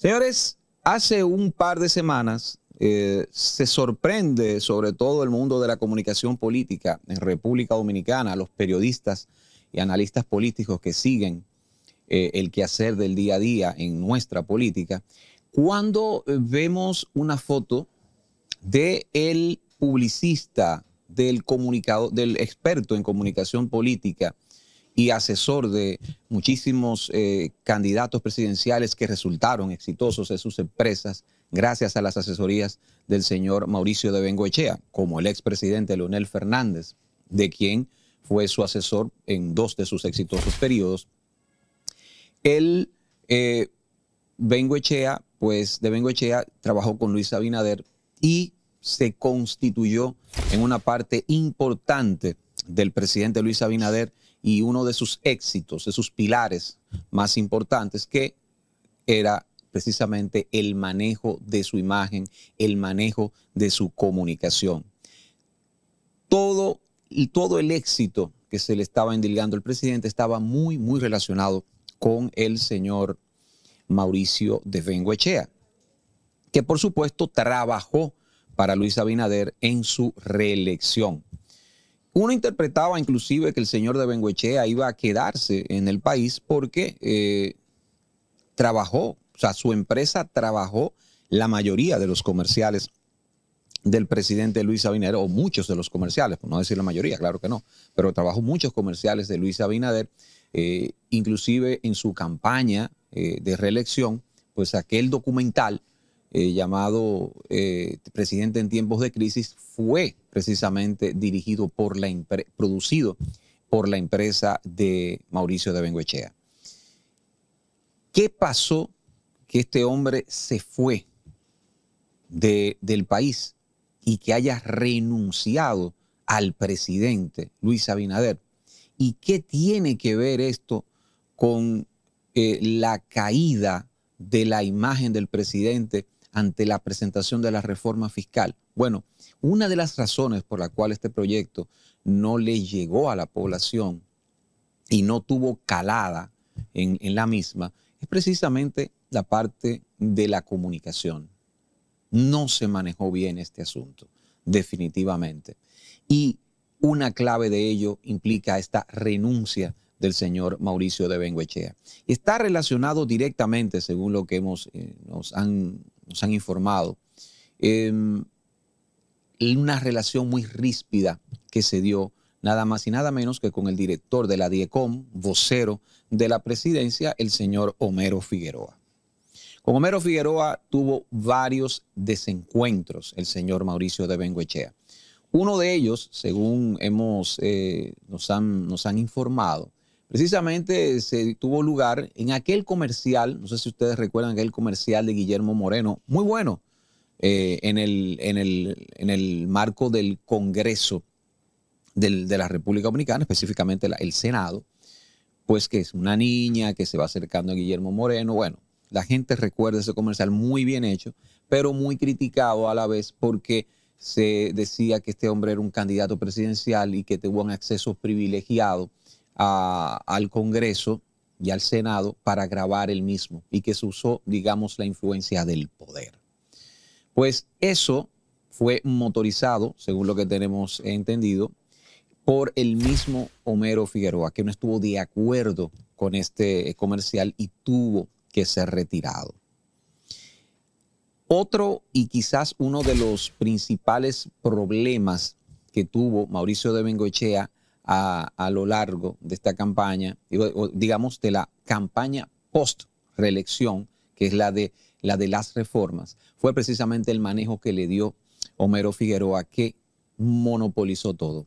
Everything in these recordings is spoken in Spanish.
Señores, hace un par de semanas eh, se sorprende sobre todo el mundo de la comunicación política en República Dominicana, los periodistas y analistas políticos que siguen eh, el quehacer del día a día en nuestra política, cuando eh, vemos una foto del el publicista, del comunicado, del experto en comunicación política, y asesor de muchísimos eh, candidatos presidenciales que resultaron exitosos en sus empresas gracias a las asesorías del señor Mauricio de Bengoechea, como el expresidente Leonel Fernández, de quien fue su asesor en dos de sus exitosos periodos. Él, eh, Bengoechea, pues de Bengoechea trabajó con Luis Abinader y se constituyó en una parte importante del presidente Luis Abinader y uno de sus éxitos, de sus pilares más importantes, que era precisamente el manejo de su imagen, el manejo de su comunicación. Todo, todo el éxito que se le estaba endilgando al presidente estaba muy, muy relacionado con el señor Mauricio de Benguechea, que por supuesto trabajó para Luis Abinader en su reelección. Uno interpretaba inclusive que el señor de Benguechea iba a quedarse en el país porque eh, trabajó, o sea, su empresa trabajó la mayoría de los comerciales del presidente Luis Abinader, o muchos de los comerciales, por no decir la mayoría, claro que no, pero trabajó muchos comerciales de Luis Abinader, eh, inclusive en su campaña eh, de reelección, pues aquel documental eh, llamado eh, Presidente en tiempos de crisis, fue precisamente dirigido por la producido por la empresa de Mauricio de Bengoechea. ¿Qué pasó que este hombre se fue del país y que haya renunciado al presidente Luis Abinader? ¿Y qué tiene que ver esto con eh, la caída de la imagen del presidente ante la presentación de la reforma fiscal. Bueno, una de las razones por la cual este proyecto no le llegó a la población y no tuvo calada en, la misma es precisamente la parte de la comunicación. No se manejó bien este asunto, definitivamente. Y una clave de ello implica esta renuncia del señor Mauricio de Benguechea. Está relacionado directamente, según lo que hemos, eh, nos han nos han informado. en em, una relación muy ríspida que se dio nada más y nada menos que con el director de la DIECOM, vocero de la presidencia, el señor Homero Figueroa. Con Homero Figueroa tuvo varios desencuentros el señor Mauricio de Benguechea. Uno de ellos, según hemos, eh, nos, nos han informado, Precisamente se tuvo lugar en aquel comercial, no sé si ustedes recuerdan aquel comercial de Guillermo Moreno, muy bueno, eh, en, el, en, el, marco del Congreso de la República Dominicana, específicamente el Senado, pues que es una niña que se va acercando a Guillermo Moreno. Bueno, la gente recuerda ese comercial muy bien hecho, pero muy criticado a la vez porque se decía que este hombre era un candidato presidencial y que tuvo un acceso privilegiado al Congreso y al Senado para grabar el mismo y que se usó, digamos, la influencia del poder. Pues eso fue motorizado, según lo que tenemos entendido, por el mismo Homero Figueroa, que no estuvo de acuerdo con este comercial y tuvo que ser retirado. Otro y quizás uno de los principales problemas que tuvo Mauricio de Bengochea a, lo largo de esta campaña, digamos de la campaña post-reelección, que es la de, la de las reformas, fue precisamente el manejo que le dio Homero Figueroa, que monopolizó todo.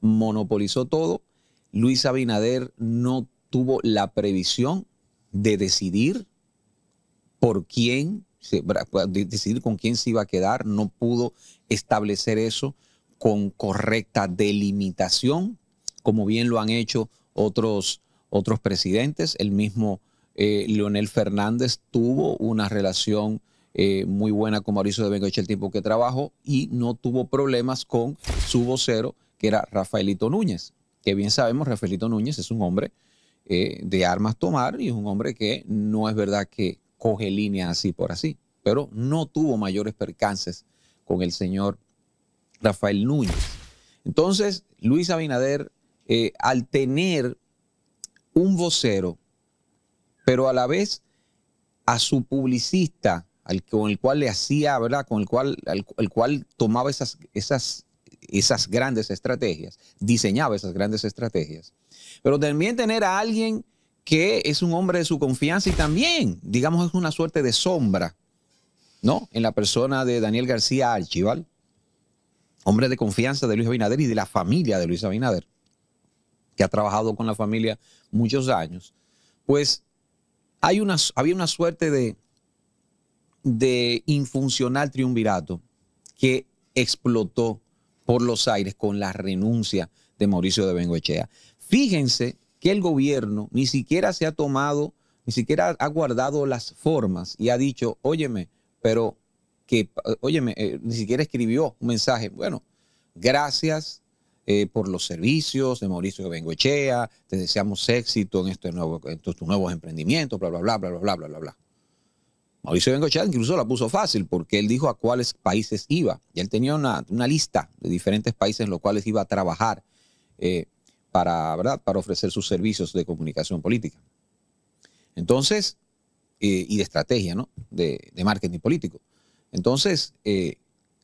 Monopolizó todo. Luis Abinader no tuvo la previsión de decidir por quién, decidir con quién se iba a quedar, no pudo establecer eso con correcta delimitación, como bien lo han hecho otros, otros presidentes. El mismo eh, Leonel Fernández tuvo una relación eh, muy buena con Mauricio de Bengoche el tiempo que trabajó y no tuvo problemas con su vocero, que era Rafaelito Núñez, que bien sabemos, Rafaelito Núñez es un hombre eh, de armas tomar y es un hombre que no es verdad que coge líneas así por así, pero no tuvo mayores percances con el señor Rafael Núñez. Entonces, Luis Abinader, eh, al tener un vocero, pero a la vez a su publicista, al, con el cual le hacía, ¿verdad? Con el cual, el cual tomaba esas, esas, esas grandes estrategias, diseñaba esas grandes estrategias. Pero también tener a alguien que es un hombre de su confianza y también, digamos, es una suerte de sombra, ¿no? En la persona de Daniel García Archival, hombre de confianza de Luis Abinader y de la familia de Luis Abinader, que ha trabajado con la familia muchos años, pues hay había una suerte de, de infuncional triunvirato que explotó por los aires con la renuncia de Mauricio de Bengoechea. Fíjense que el gobierno ni siquiera se ha tomado, ni siquiera ha guardado las formas y ha dicho, óyeme, pero que, oye, eh, ni siquiera escribió un mensaje. Bueno, gracias eh, por los servicios de Mauricio Bengochea, te deseamos éxito en, este tus nuevos emprendimientos, bla, bla, bla, bla, bla, bla, bla, bla. Mauricio Bengochea incluso la puso fácil porque él dijo a cuáles países iba. Y él tenía una, lista de diferentes países en los cuales iba a trabajar eh, para, para ofrecer sus servicios de comunicación política. Entonces, y de estrategia, ¿no? de marketing político. Entonces, eh,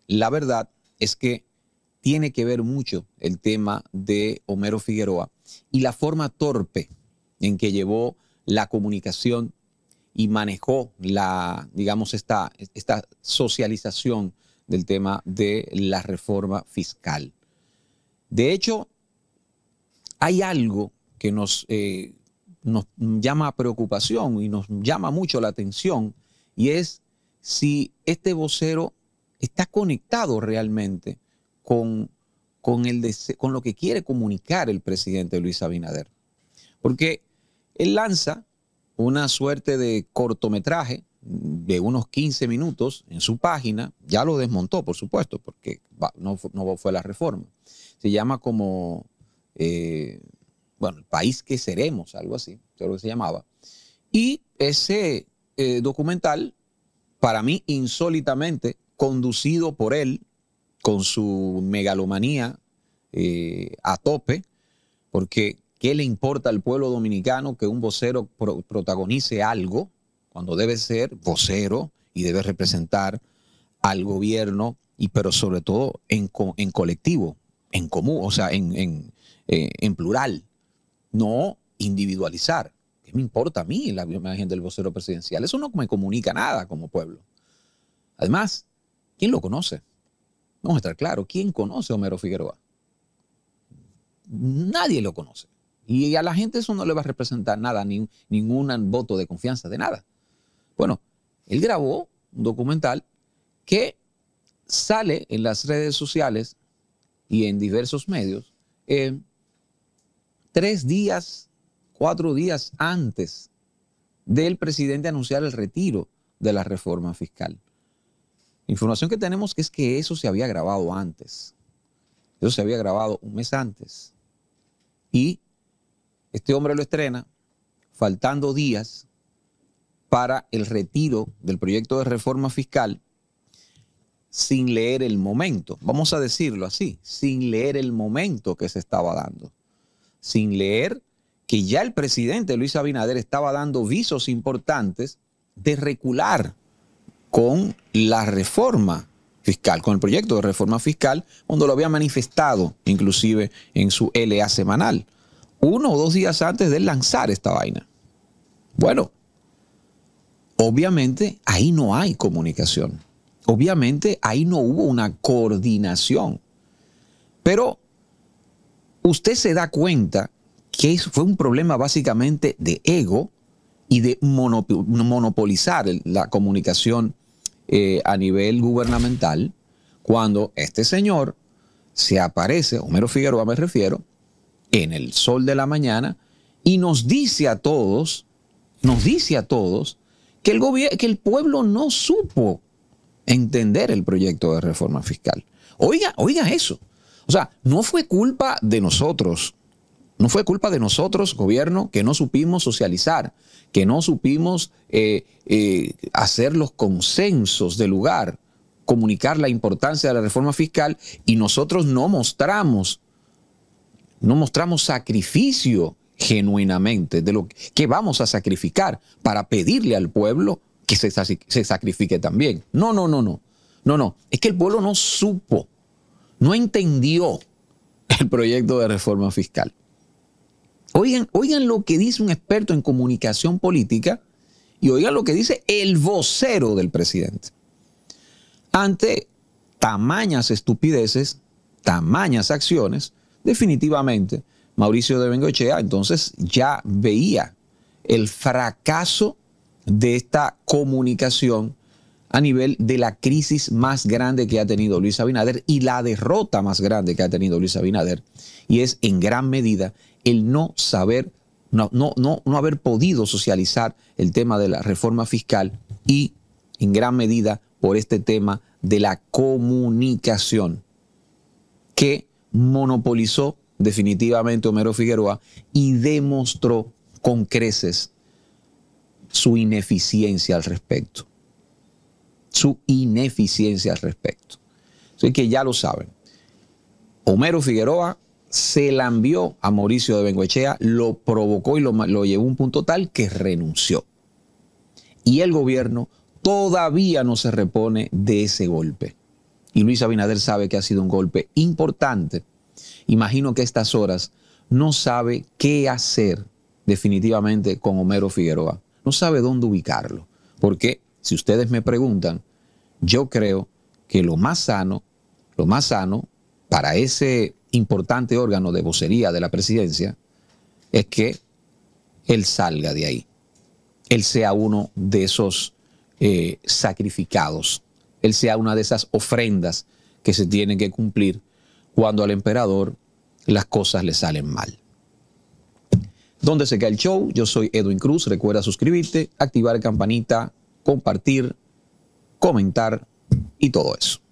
la verdad es que tiene que ver mucho el tema de Homero Figueroa y la forma torpe en que llevó la comunicación y manejó la, digamos, esta, esta socialización del tema de la reforma fiscal. De hecho, hay algo que nos, eh, nos llama preocupación y nos llama mucho la atención y es si este vocero está conectado realmente con, lo que quiere comunicar el presidente Luis Abinader. Porque él lanza una suerte de cortometraje de unos 15 minutos en su página, ya lo desmontó, por supuesto, porque no, fue la reforma. Se llama como, eh, bueno, el país que seremos, algo así, creo que se llamaba. Y ese eh, documental para mí insólitamente, conducido por él, con su megalomanía eh, a tope, porque ¿qué le importa al pueblo dominicano que un vocero protagonice algo cuando debe ser vocero y debe representar al gobierno, y, pero sobre todo en, colectivo, en común, o sea, en eh, plural, no individualizar? me importa a mí la imagen del vocero presidencial? Eso no me comunica nada como pueblo. Además, ¿quién lo conoce? Vamos a estar claros, ¿quién conoce a Homero Figueroa? Nadie lo conoce. Y a la gente eso no le va a representar nada, ni, ningún voto de confianza, de nada. Bueno, él grabó un documental que sale en las redes sociales y en diversos medios tres días cuatro días antes del presidente anunciar el retiro de la reforma fiscal. Información que tenemos es que eso se había grabado antes. Eso se había grabado un mes antes. Y este hombre lo estrena faltando días para el retiro del proyecto de reforma fiscal sin leer el momento, vamos a decirlo así, sin leer el momento que se estaba dando, sin leer que ya el presidente Luis Abinader estaba dando visos importantes de recular con la reforma fiscal, con el proyecto de reforma fiscal, cuando lo había manifestado inclusive en su LA semanal, uno o dos días antes de lanzar esta vaina. Bueno, obviamente ahí no hay comunicación, obviamente ahí no hubo una coordinación, pero usted se da cuenta que fue un problema básicamente de ego y de monopolizar la comunicación eh, a nivel gubernamental, cuando este señor se aparece, Homero Figueroa me refiero, en el sol de la mañana y nos dice a todos, nos dice a todos, que el, que el pueblo no supo entender el proyecto de reforma fiscal. Oiga, oiga eso. O sea, no fue culpa de nosotros no fue culpa de nosotros, gobierno, que no supimos socializar, que no supimos eh, eh, hacer los consensos de lugar, comunicar la importancia de la reforma fiscal y nosotros no mostramos, no mostramos sacrificio genuinamente de lo que vamos a sacrificar para pedirle al pueblo que se, se sacrifique también. No, no, no, no. No, no. Es que el pueblo no supo, no entendió el proyecto de reforma fiscal. Oigan, lo que dice un experto en comunicación política y oigan lo que dice el vocero del presidente. Ante tamañas estupideces, tamañas acciones, definitivamente Mauricio de Bengochea entonces ya veía el fracaso de esta comunicación a nivel de la crisis más grande que ha tenido Luis Abinader y la derrota más grande que ha tenido Luis Abinader. Y es en gran medida el no saber, no, no, no, haber podido socializar el tema de la reforma fiscal y en gran medida por este tema de la comunicación que monopolizó definitivamente Homero Figueroa y demostró con creces su ineficiencia al respecto. Su ineficiencia al respecto. Así que ya lo saben. Homero Figueroa se la envió a Mauricio de Bengoechea, lo provocó y lo, lo llevó a un punto tal que renunció. Y el gobierno todavía no se repone de ese golpe. Y Luis Abinader sabe que ha sido un golpe importante. Imagino que a estas horas no sabe qué hacer definitivamente con Homero Figueroa. No sabe dónde ubicarlo. Porque si ustedes me preguntan, yo creo que lo más sano, lo más sano para ese importante órgano de vocería de la presidencia, es que él salga de ahí. Él sea uno de esos eh, sacrificados. Él sea una de esas ofrendas que se tienen que cumplir cuando al emperador las cosas le salen mal. ¿Dónde se cae el show? Yo soy Edwin Cruz. Recuerda suscribirte, activar la campanita, compartir, comentar y todo eso.